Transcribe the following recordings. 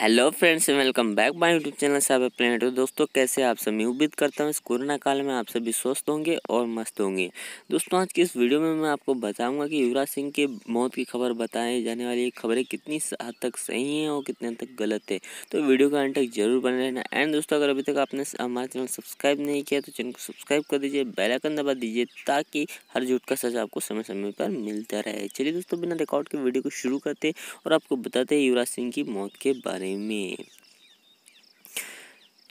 Hello friends welcome back my YouTube channel Sahab Planet दोस्तों कैसे आप सभी उम्मीद करता हूँ इस कोरोना काल में आप सभी स्वस्थ होंगे और मस्त होंगे दोस्तों आज की इस वीडियो में मैं आपको बताऊंगा कि युवराज सिंह के मौत की खबर बताए जाने वाली खबरें कितनी हद तक सही हैं और कितने तक गलत है तो वीडियो का एंड तक जरूर बने रहना एंड दोस्तों अगर अभी तक आपने हमारे चैनल सब्सक्राइब नहीं किया तो चैनल को सब्सक्राइब कर दीजिए बेलाइकन दबा दीजिए ताकि हर झूठ का सच आपको समय समय पर मिलता रहे चलिए दोस्तों बिना रिकॉर्ड के वीडियो को शुरू करते और आपको बताते हैं युवराज सिंह की मौत के बारे I mean.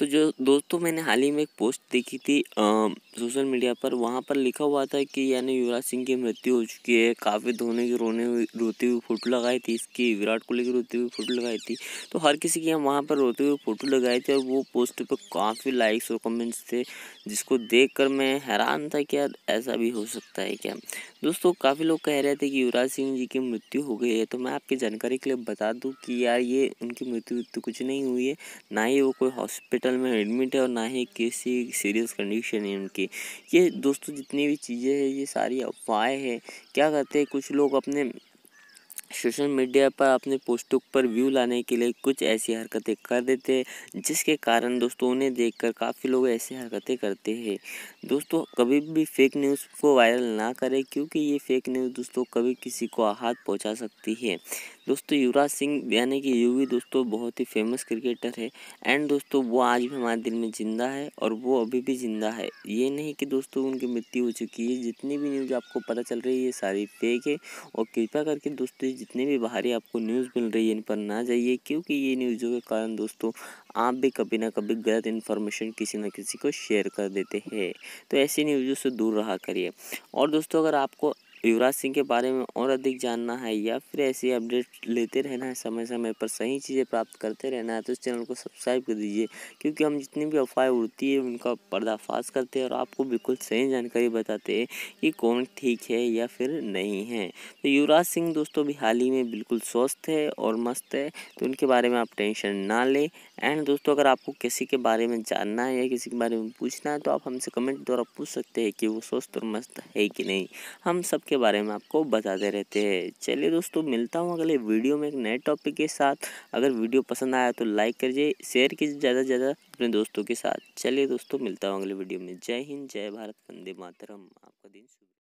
तो जो दोस्तों मैंने हाल ही में एक पोस्ट देखी थी सोशल मीडिया पर वहाँ पर लिखा हुआ था कि यानी युवराज सिंह की मृत्यु हो चुकी है काफ़ी धोने की रोने हुई रोती हुई फोटो लगाई थी इसकी विराट कोहली की रोती हुई फोटो लगाई थी तो हर किसी की यहाँ वहाँ पर रोते हुए फोटो लगाई थी और वो पोस्ट पर काफ़ी लाइक्स और कमेंट्स थे जिसको देख कर मैं हैरान था कि यार ऐसा भी हो सकता है क्या दोस्तों काफ़ी लोग कह रहे थे कि युवराज सिंह जी की मृत्यु हो गई है तो मैं आपकी जानकारी के लिए बता दूँ कि यार ये उनकी मृत्यु कुछ नहीं हुई है ना ही वो कोई हॉस्पिटल हॉस्पिटल में एडमिट है और ना ही किसी सीरियस कंडीशन है उनकी ये दोस्तों जितनी भी चीज़ें हैं ये सारी अफवाहें हैं क्या करते हैं कुछ लोग अपने सोशल मीडिया पर अपने पोस्टों पर व्यू लाने के लिए कुछ ऐसी हरकतें कर देते हैं जिसके कारण दोस्तों उन्हें देखकर काफ़ी लोग ऐसी हरकतें करते हैं दोस्तों कभी भी फेक न्यूज़ को वायरल ना करें क्योंकि ये फेक न्यूज़ दोस्तों कभी किसी को आहत पहुंचा सकती है दोस्तों युवराज सिंह यानी कि युवी दोस्तों बहुत ही फेमस क्रिकेटर है एंड दोस्तों वो आज भी हमारे दिल में ज़िंदा है और वो अभी भी ज़िंदा है ये नहीं कि दोस्तों उनकी मृत्यु हो चुकी है जितनी भी न्यूज़ आपको पता चल रही है ये सारी फेक है और कृपया करके दोस्तों जितने भी बाहरी आपको न्यूज़ मिल रही है इन पर ना जाइए क्योंकि ये न्यूज़ों के कारण दोस्तों आप भी कभी ना कभी गलत इन्फॉर्मेशन किसी न किसी को शेयर कर देते हैं तो ऐसी न्यूज़ों से दूर रहा करिए और दोस्तों अगर आपको युवराज सिंह के बारे में और अधिक जानना है या फिर ऐसी अपडेट लेते रहना है समय समय पर सही चीज़ें प्राप्त करते रहना है तो इस चैनल को सब्सक्राइब कर दीजिए क्योंकि हम जितनी भी अफवाहें उड़ती है उनका पर्दाफाश करते हैं और आपको बिल्कुल सही जानकारी बताते हैं कि कौन ठीक है या फिर नहीं है तो युवराज सिंह दोस्तों भी हाल ही में बिल्कुल स्वस्थ है और मस्त है तो उनके बारे में आप टेंशन ना लें एंड दोस्तों अगर आपको किसी के बारे में जानना है या किसी के बारे में पूछना है तो आप हमसे कमेंट द्वारा पूछ सकते हैं कि वो स्वस्थ और मस्त है कि नहीं हम सबके उसके बारे में आपको बताते रहते हैं चलिए दोस्तों मिलता हूँ अगले वीडियो में एक नए टॉपिक के साथ अगर वीडियो पसंद आया तो लाइक करिए शेयर कीजिए ज़्यादा से ज़्यादा अपने दोस्तों के साथ चलिए दोस्तों मिलता हूँ अगले वीडियो में जय हिंद जय भारत वंदे मातरम आपका दिन